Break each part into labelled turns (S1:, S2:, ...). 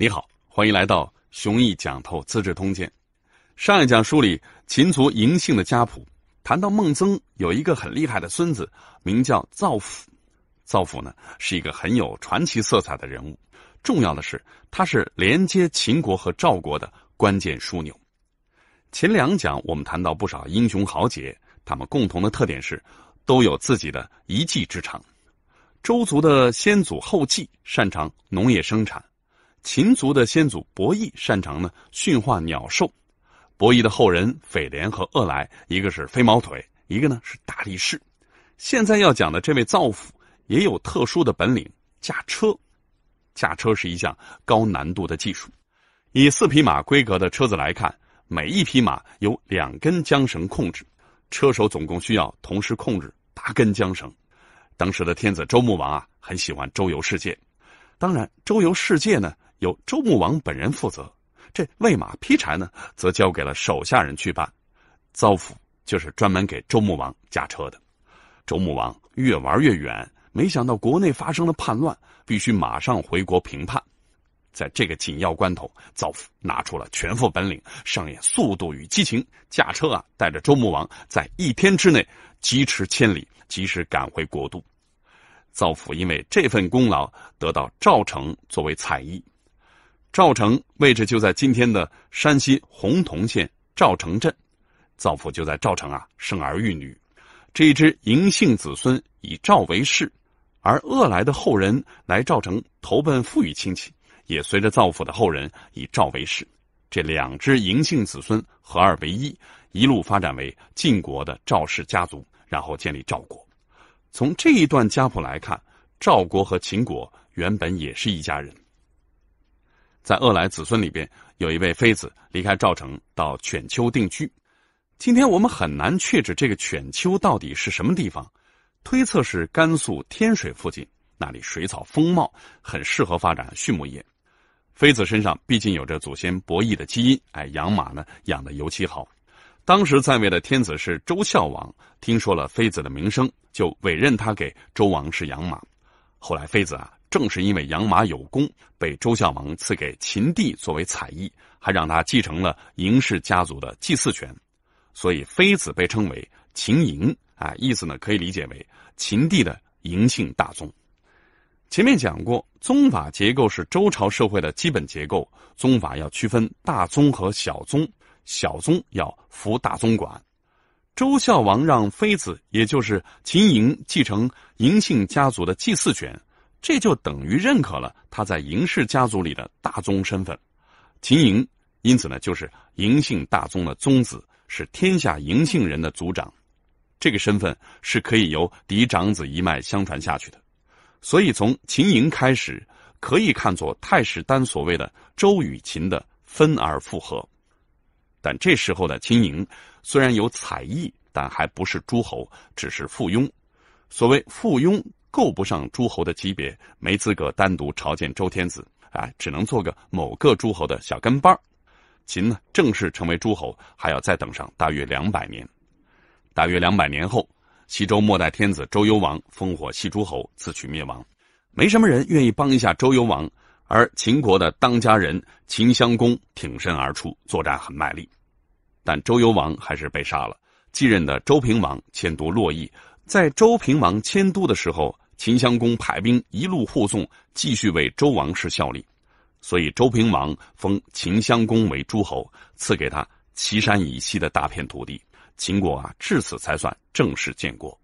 S1: 你好，欢迎来到《雄毅讲透资治通鉴》。上一讲书里，秦族嬴姓的家谱，谈到孟曾有一个很厉害的孙子，名叫造父。造父呢，是一个很有传奇色彩的人物。重要的是，他是连接秦国和赵国的关键枢纽。前两讲我们谈到不少英雄豪杰，他们共同的特点是，都有自己的一技之长。周族的先祖后继擅长农业生产。秦族的先祖伯益擅长呢驯化鸟兽，伯益的后人斐廉和恶来，一个是飞毛腿，一个呢是大力士。现在要讲的这位造父也有特殊的本领，驾车。驾车是一项高难度的技术。以四匹马规格的车子来看，每一匹马有两根缰绳控制，车手总共需要同时控制八根缰绳。当时的天子周穆王啊，很喜欢周游世界。当然，周游世界呢。由周穆王本人负责，这喂马劈柴呢，则交给了手下人去办。造府就是专门给周穆王驾车的。周穆王越玩越远，没想到国内发生了叛乱，必须马上回国平叛。在这个紧要关头，造府拿出了全副本领，上演速度与激情，驾车啊，带着周穆王在一天之内疾驰千里，及时赶回国都。造府因为这份功劳，得到赵成作为采邑。赵城位置就在今天的山西洪洞县赵城镇，赵府就在赵城啊，生儿育女。这一支嬴姓子孙以赵为氏，而恶来的后人来赵城投奔富裕亲戚，也随着赵府的后人以赵为氏。这两支嬴姓子孙合二为一，一路发展为晋国的赵氏家族，然后建立赵国。从这一段家谱来看，赵国和秦国原本也是一家人。在恶来子孙里边，有一位妃子离开赵城到犬丘定居。今天我们很难确指这个犬丘到底是什么地方，推测是甘肃天水附近，那里水草丰茂，很适合发展畜牧业。妃子身上毕竟有着祖先博弈的基因，哎，养马呢养的尤其好。当时在位的天子是周孝王，听说了妃子的名声，就委任他给周王室养马。后来妃子啊。正是因为养马有功，被周孝王赐给秦帝作为采邑，还让他继承了嬴氏家族的祭祀权，所以妃子被称为秦嬴啊。意思呢，可以理解为秦帝的嬴姓大宗。前面讲过，宗法结构是周朝社会的基本结构，宗法要区分大宗和小宗，小宗要服大宗管。周孝王让妃子，也就是秦嬴继承嬴姓家族的祭祀权。这就等于认可了他在嬴氏家族里的大宗身份，秦嬴因此呢就是嬴姓大宗的宗子，是天下嬴姓人的族长，这个身份是可以由嫡长子一脉相传下去的，所以从秦嬴开始，可以看作太史丹所谓的周与秦的分而复合，但这时候的秦嬴虽然有采邑，但还不是诸侯，只是附庸，所谓附庸。够不上诸侯的级别，没资格单独朝见周天子，啊，只能做个某个诸侯的小跟班。秦呢，正式成为诸侯，还要再等上大约两百年。大约两百年后，西周末代天子周幽王烽火戏诸侯，自取灭亡。没什么人愿意帮一下周幽王，而秦国的当家人秦襄公挺身而出，作战很卖力，但周幽王还是被杀了。继任的周平王迁都洛邑。在周平王迁都的时候，秦襄公派兵一路护送，继续为周王室效力，所以周平王封秦襄公为诸侯，赐给他岐山以西的大片土地。秦国啊，至此才算正式建国。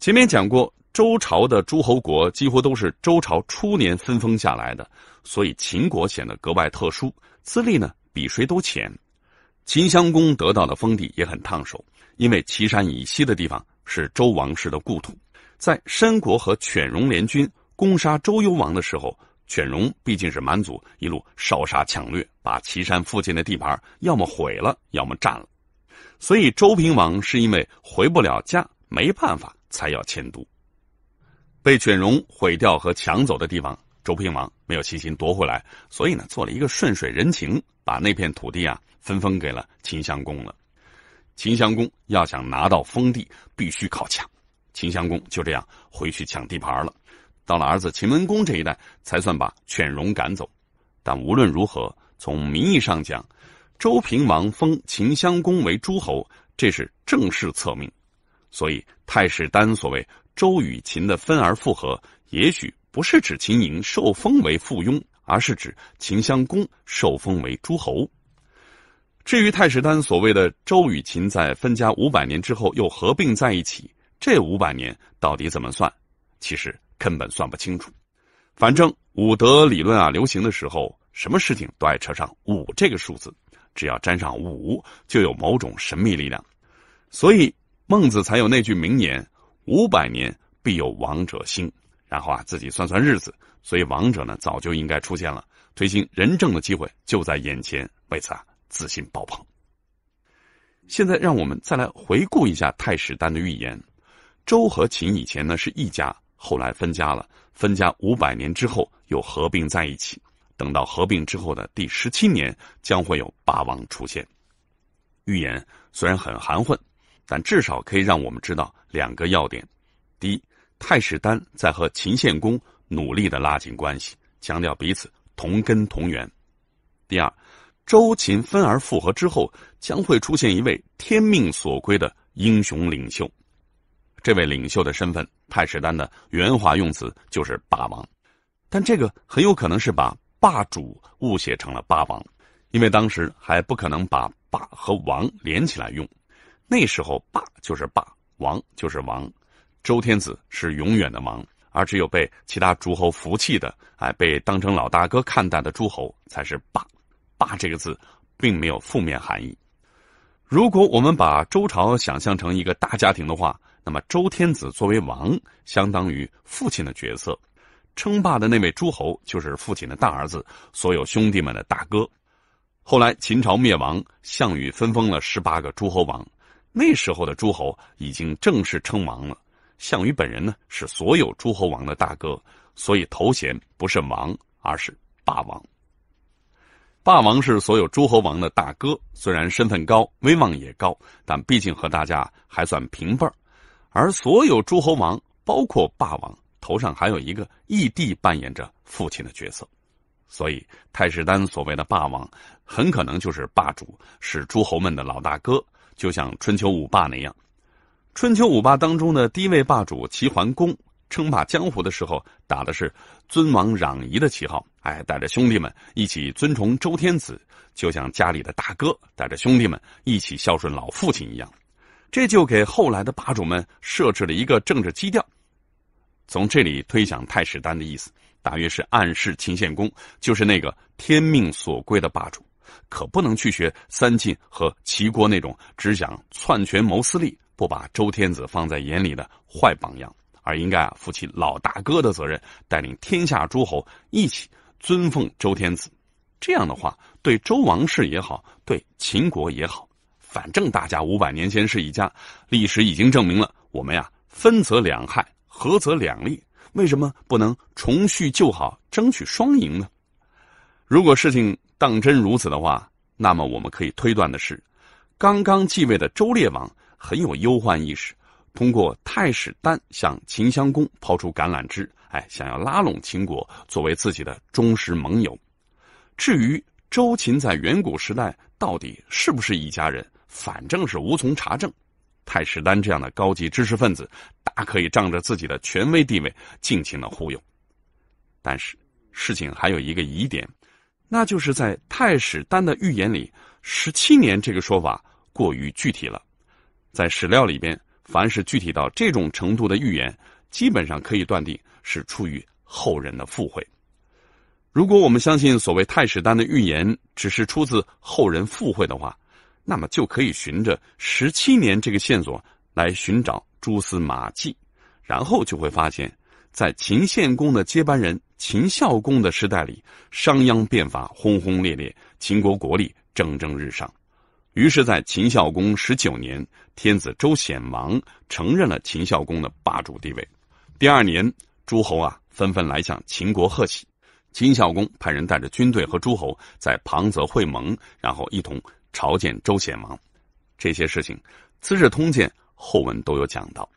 S1: 前面讲过，周朝的诸侯国几乎都是周朝初年分封下来的，所以秦国显得格外特殊，资历呢比谁都浅。秦襄公得到的封地也很烫手，因为岐山以西的地方。是周王室的故土，在申国和犬戎联军攻杀周幽王的时候，犬戎毕竟是蛮族，一路烧杀抢掠，把岐山附近的地盘要么毁了，要么占了。所以周平王是因为回不了家，没办法，才要迁都。被犬戎毁掉和抢走的地方，周平王没有信心夺回来，所以呢，做了一个顺水人情，把那片土地啊分封给了秦襄公了。秦襄公要想拿到封地，必须靠抢。秦襄公就这样回去抢地盘了。到了儿子秦文公这一代，才算把犬戎赶走。但无论如何，从名义上讲，周平王封秦襄公为诸侯，这是正式册命。所以，太史丹所谓“周与秦的分而复合”，也许不是指秦嬴受封为附庸，而是指秦襄公受封为诸侯。至于太史丹所谓的周与秦在分家五百年之后又合并在一起，这五百年到底怎么算？其实根本算不清楚。反正五德理论啊流行的时候，什么事情都爱扯上五这个数字，只要沾上五，就有某种神秘力量。所以孟子才有那句名言：“五百年必有王者兴。”然后啊，自己算算日子，所以王者呢早就应该出现了，推行仁政的机会就在眼前。为此啊。自信爆棚。现在，让我们再来回顾一下太史丹的预言：周和秦以前呢是一家，后来分家了，分家五百年之后又合并在一起。等到合并之后的第十七年，将会有霸王出现。预言虽然很含混，但至少可以让我们知道两个要点：第一，太史丹在和秦献公努力的拉近关系，强调彼此同根同源；第二。周秦分而复合之后，将会出现一位天命所归的英雄领袖。这位领袖的身份，太史丹的圆滑用词就是“霸王”，但这个很有可能是把“霸主”误写成了“霸王”，因为当时还不可能把“霸”和“王”连起来用。那时候，“霸”就是“霸”，“王”就是“王”，周天子是永远的“王”，而只有被其他诸侯服气的，哎，被当成老大哥看待的诸侯才是“霸”。“霸”这个字并没有负面含义。如果我们把周朝想象成一个大家庭的话，那么周天子作为王，相当于父亲的角色；称霸的那位诸侯就是父亲的大儿子，所有兄弟们的大哥。后来秦朝灭亡，项羽分封了十八个诸侯王，那时候的诸侯已经正式称王了。项羽本人呢，是所有诸侯王的大哥，所以头衔不是王，而是霸王。霸王是所有诸侯王的大哥，虽然身份高、威望也高，但毕竟和大家还算平辈儿。而所有诸侯王，包括霸王，头上还有一个义帝扮演着父亲的角色。所以，太史丹所谓的霸王，很可能就是霸主，是诸侯们的老大哥，就像春秋五霸那样。春秋五霸当中的第一位霸主齐桓公。称霸江湖的时候，打的是尊王攘夷的旗号，哎，带着兄弟们一起尊崇周天子，就像家里的大哥带着兄弟们一起孝顺老父亲一样，这就给后来的霸主们设置了一个政治基调。从这里推想，太史丹的意思，大约是暗示秦献公就是那个天命所归的霸主，可不能去学三晋和齐国那种只想篡权谋私利、不把周天子放在眼里的坏榜样。而应该啊，负起老大哥的责任，带领天下诸侯一起尊奉周天子。这样的话，对周王室也好，对秦国也好，反正大家五百年前是一家。历史已经证明了，我们呀，分则两害，合则两利。为什么不能重续旧好，争取双赢呢？如果事情当真如此的话，那么我们可以推断的是，刚刚继位的周烈王很有忧患意识。通过太史丹向秦襄公抛出橄榄枝，哎，想要拉拢秦国作为自己的忠实盟友。至于周秦在远古时代到底是不是一家人，反正是无从查证。太史丹这样的高级知识分子，大可以仗着自己的权威地位尽情的忽悠。但是事情还有一个疑点，那就是在太史丹的预言里，十七年这个说法过于具体了，在史料里边。凡是具体到这种程度的预言，基本上可以断定是出于后人的附会。如果我们相信所谓太史丹的预言只是出自后人附会的话，那么就可以循着十七年这个线索来寻找蛛丝马迹，然后就会发现，在秦献公的接班人秦孝公的时代里，商鞅变法轰轰烈烈，秦国国力蒸蒸日上。于是，在秦孝公十九年，天子周显王承认了秦孝公的霸主地位。第二年，诸侯啊纷纷来向秦国贺喜。秦孝公派人带着军队和诸侯在庞泽会盟，然后一同朝见周显王。这些事情，《资治通鉴》后文都有讲到。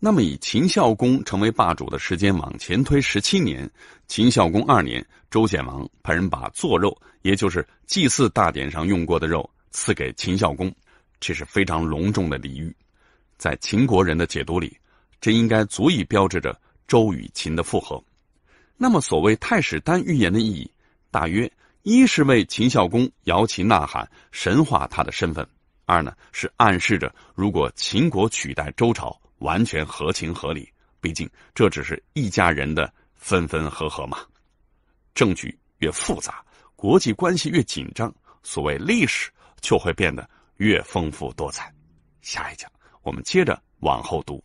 S1: 那么，以秦孝公成为霸主的时间往前推十七年，秦孝公二年，周显王派人把做肉，也就是祭祀大典上用过的肉。赐给秦孝公，这是非常隆重的礼遇，在秦国人的解读里，这应该足以标志着周与秦的复合。那么，所谓太史丹预言的意义，大约一是为秦孝公摇旗呐喊，神化他的身份；二呢，是暗示着如果秦国取代周朝，完全合情合理。毕竟，这只是一家人的分分合合嘛。证据越复杂，国际关系越紧张。所谓历史。就会变得越丰富多彩。下一讲，我们接着往后读。